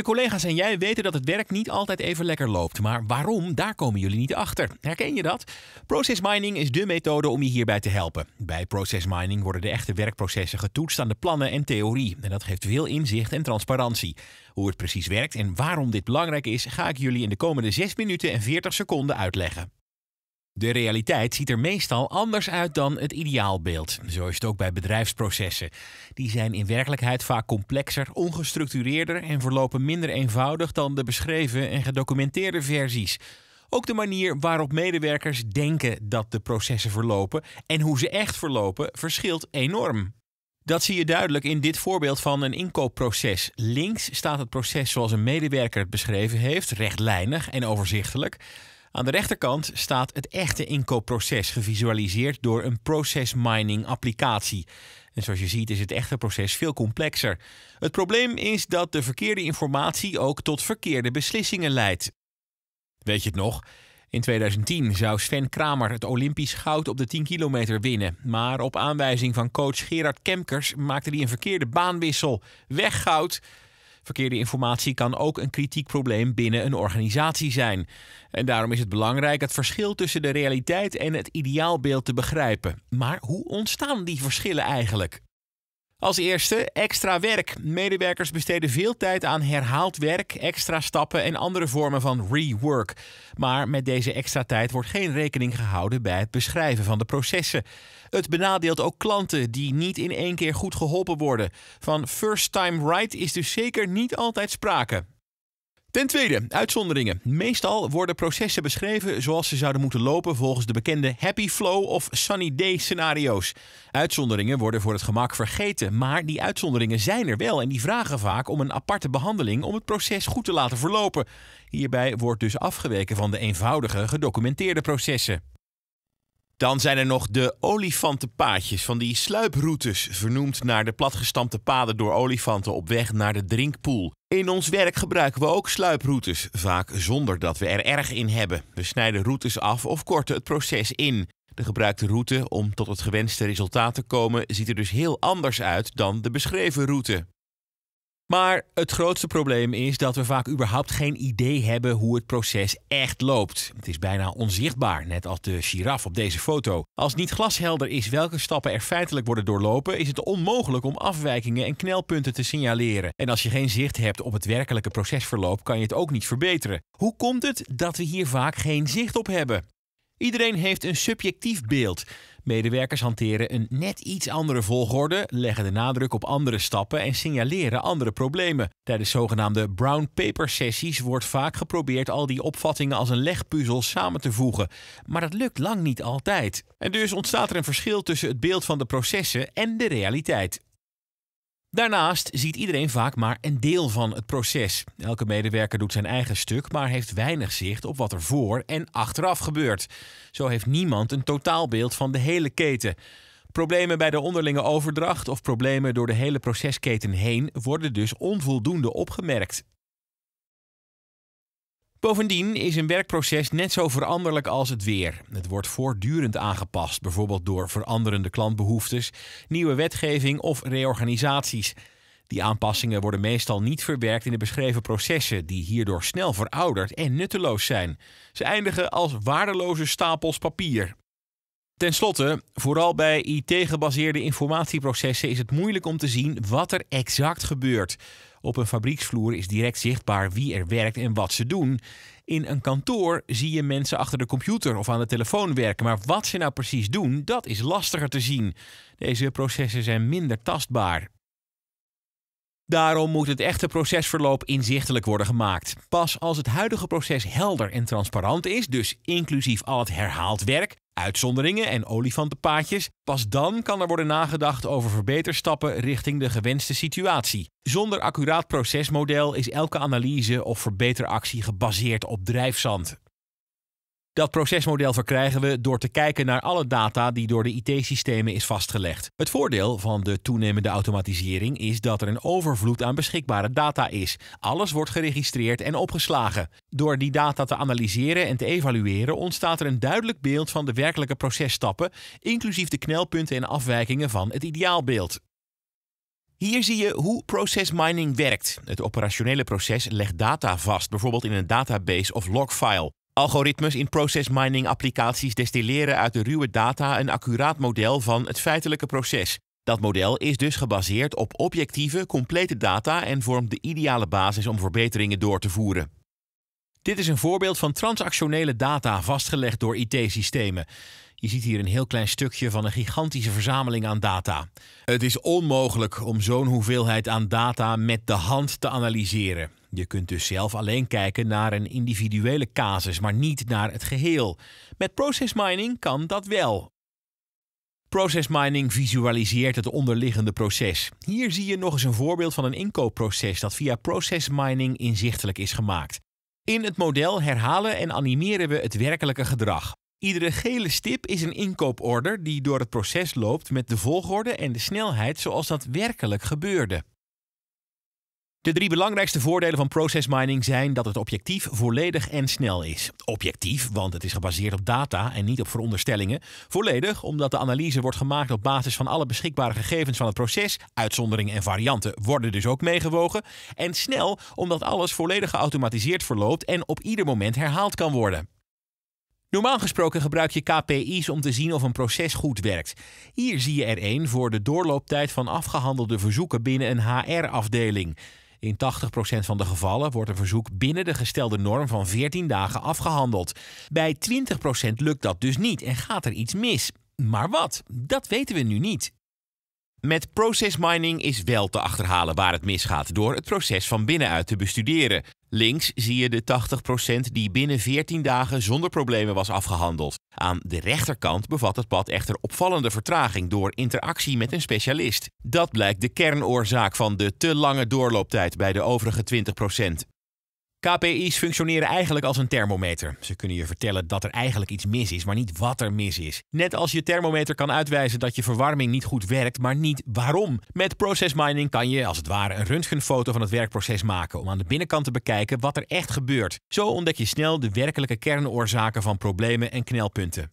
Je collega's en jij weten dat het werk niet altijd even lekker loopt. Maar waarom, daar komen jullie niet achter. Herken je dat? Process mining is de methode om je hierbij te helpen. Bij process mining worden de echte werkprocessen getoetst aan de plannen en theorie. En dat geeft veel inzicht en transparantie. Hoe het precies werkt en waarom dit belangrijk is, ga ik jullie in de komende 6 minuten en 40 seconden uitleggen. De realiteit ziet er meestal anders uit dan het ideaalbeeld. Zo is het ook bij bedrijfsprocessen. Die zijn in werkelijkheid vaak complexer, ongestructureerder en verlopen minder eenvoudig dan de beschreven en gedocumenteerde versies. Ook de manier waarop medewerkers denken dat de processen verlopen en hoe ze echt verlopen verschilt enorm. Dat zie je duidelijk in dit voorbeeld van een inkoopproces. Links staat het proces zoals een medewerker het beschreven heeft, rechtlijnig en overzichtelijk. Aan de rechterkant staat het echte inkoopproces gevisualiseerd door een process mining applicatie. En zoals je ziet is het echte proces veel complexer. Het probleem is dat de verkeerde informatie ook tot verkeerde beslissingen leidt. Weet je het nog? In 2010 zou Sven Kramer het Olympisch goud op de 10 kilometer winnen. Maar op aanwijzing van coach Gerard Kemkers maakte hij een verkeerde baanwissel. Weggoud. Verkeerde informatie kan ook een kritiek probleem binnen een organisatie zijn. En daarom is het belangrijk het verschil tussen de realiteit en het ideaalbeeld te begrijpen. Maar hoe ontstaan die verschillen eigenlijk? Als eerste extra werk. Medewerkers besteden veel tijd aan herhaald werk, extra stappen en andere vormen van rework. Maar met deze extra tijd wordt geen rekening gehouden bij het beschrijven van de processen. Het benadeelt ook klanten die niet in één keer goed geholpen worden. Van first time right is dus zeker niet altijd sprake. Ten tweede, uitzonderingen. Meestal worden processen beschreven zoals ze zouden moeten lopen volgens de bekende happy flow of sunny day scenario's. Uitzonderingen worden voor het gemak vergeten, maar die uitzonderingen zijn er wel en die vragen vaak om een aparte behandeling om het proces goed te laten verlopen. Hierbij wordt dus afgeweken van de eenvoudige, gedocumenteerde processen. Dan zijn er nog de olifantenpaadjes, van die sluiproutes, vernoemd naar de platgestampte paden door olifanten op weg naar de drinkpoel. In ons werk gebruiken we ook sluiproutes, vaak zonder dat we er erg in hebben. We snijden routes af of korten het proces in. De gebruikte route om tot het gewenste resultaat te komen ziet er dus heel anders uit dan de beschreven route. Maar het grootste probleem is dat we vaak überhaupt geen idee hebben hoe het proces echt loopt. Het is bijna onzichtbaar, net als de giraf op deze foto. Als niet glashelder is welke stappen er feitelijk worden doorlopen, is het onmogelijk om afwijkingen en knelpunten te signaleren. En als je geen zicht hebt op het werkelijke procesverloop, kan je het ook niet verbeteren. Hoe komt het dat we hier vaak geen zicht op hebben? Iedereen heeft een subjectief beeld. Medewerkers hanteren een net iets andere volgorde, leggen de nadruk op andere stappen en signaleren andere problemen. Tijdens zogenaamde brown paper sessies wordt vaak geprobeerd al die opvattingen als een legpuzzel samen te voegen. Maar dat lukt lang niet altijd. En dus ontstaat er een verschil tussen het beeld van de processen en de realiteit. Daarnaast ziet iedereen vaak maar een deel van het proces. Elke medewerker doet zijn eigen stuk, maar heeft weinig zicht op wat er voor en achteraf gebeurt. Zo heeft niemand een totaalbeeld van de hele keten. Problemen bij de onderlinge overdracht of problemen door de hele procesketen heen worden dus onvoldoende opgemerkt. Bovendien is een werkproces net zo veranderlijk als het weer. Het wordt voortdurend aangepast, bijvoorbeeld door veranderende klantbehoeftes, nieuwe wetgeving of reorganisaties. Die aanpassingen worden meestal niet verwerkt in de beschreven processen, die hierdoor snel verouderd en nutteloos zijn. Ze eindigen als waardeloze stapels papier. Ten slotte, vooral bij IT-gebaseerde informatieprocessen is het moeilijk om te zien wat er exact gebeurt. Op een fabrieksvloer is direct zichtbaar wie er werkt en wat ze doen. In een kantoor zie je mensen achter de computer of aan de telefoon werken, maar wat ze nou precies doen, dat is lastiger te zien. Deze processen zijn minder tastbaar. Daarom moet het echte procesverloop inzichtelijk worden gemaakt. Pas als het huidige proces helder en transparant is, dus inclusief al het herhaald werk, uitzonderingen en olifantenpaadjes, pas dan kan er worden nagedacht over verbeterstappen richting de gewenste situatie. Zonder accuraat procesmodel is elke analyse of verbeteractie gebaseerd op drijfzand. Dat procesmodel verkrijgen we door te kijken naar alle data die door de IT-systemen is vastgelegd. Het voordeel van de toenemende automatisering is dat er een overvloed aan beschikbare data is. Alles wordt geregistreerd en opgeslagen. Door die data te analyseren en te evalueren ontstaat er een duidelijk beeld van de werkelijke processtappen, inclusief de knelpunten en afwijkingen van het ideaalbeeld. Hier zie je hoe process mining werkt. Het operationele proces legt data vast, bijvoorbeeld in een database of logfile. Algoritmes in process mining applicaties destilleren uit de ruwe data een accuraat model van het feitelijke proces. Dat model is dus gebaseerd op objectieve, complete data en vormt de ideale basis om verbeteringen door te voeren. Dit is een voorbeeld van transactionele data vastgelegd door IT-systemen. Je ziet hier een heel klein stukje van een gigantische verzameling aan data. Het is onmogelijk om zo'n hoeveelheid aan data met de hand te analyseren. Je kunt dus zelf alleen kijken naar een individuele casus, maar niet naar het geheel. Met process mining kan dat wel. Process mining visualiseert het onderliggende proces. Hier zie je nog eens een voorbeeld van een inkoopproces dat via process mining inzichtelijk is gemaakt. In het model herhalen en animeren we het werkelijke gedrag. Iedere gele stip is een inkooporder die door het proces loopt met de volgorde en de snelheid zoals dat werkelijk gebeurde. De drie belangrijkste voordelen van process mining zijn dat het objectief volledig en snel is. Objectief, want het is gebaseerd op data en niet op veronderstellingen. Volledig, omdat de analyse wordt gemaakt op basis van alle beschikbare gegevens van het proces. Uitzonderingen en varianten worden dus ook meegewogen. En snel, omdat alles volledig geautomatiseerd verloopt en op ieder moment herhaald kan worden. Normaal gesproken gebruik je KPI's om te zien of een proces goed werkt. Hier zie je er één voor de doorlooptijd van afgehandelde verzoeken binnen een HR-afdeling. In 80% van de gevallen wordt een verzoek binnen de gestelde norm van 14 dagen afgehandeld. Bij 20% lukt dat dus niet en gaat er iets mis. Maar wat? Dat weten we nu niet. Met process mining is wel te achterhalen waar het misgaat door het proces van binnenuit te bestuderen. Links zie je de 80% die binnen 14 dagen zonder problemen was afgehandeld. Aan de rechterkant bevat het pad echter opvallende vertraging door interactie met een specialist. Dat blijkt de kernoorzaak van de te lange doorlooptijd bij de overige 20%. KPI's functioneren eigenlijk als een thermometer. Ze kunnen je vertellen dat er eigenlijk iets mis is, maar niet wat er mis is. Net als je thermometer kan uitwijzen dat je verwarming niet goed werkt, maar niet waarom. Met process mining kan je als het ware een röntgenfoto van het werkproces maken om aan de binnenkant te bekijken wat er echt gebeurt. Zo ontdek je snel de werkelijke kernoorzaken van problemen en knelpunten.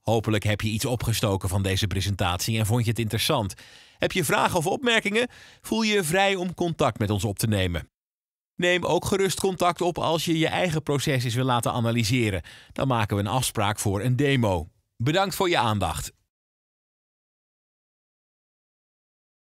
Hopelijk heb je iets opgestoken van deze presentatie en vond je het interessant. Heb je vragen of opmerkingen? Voel je vrij om contact met ons op te nemen. Neem ook gerust contact op als je je eigen proces wil laten analyseren. Dan maken we een afspraak voor een demo. Bedankt voor je aandacht.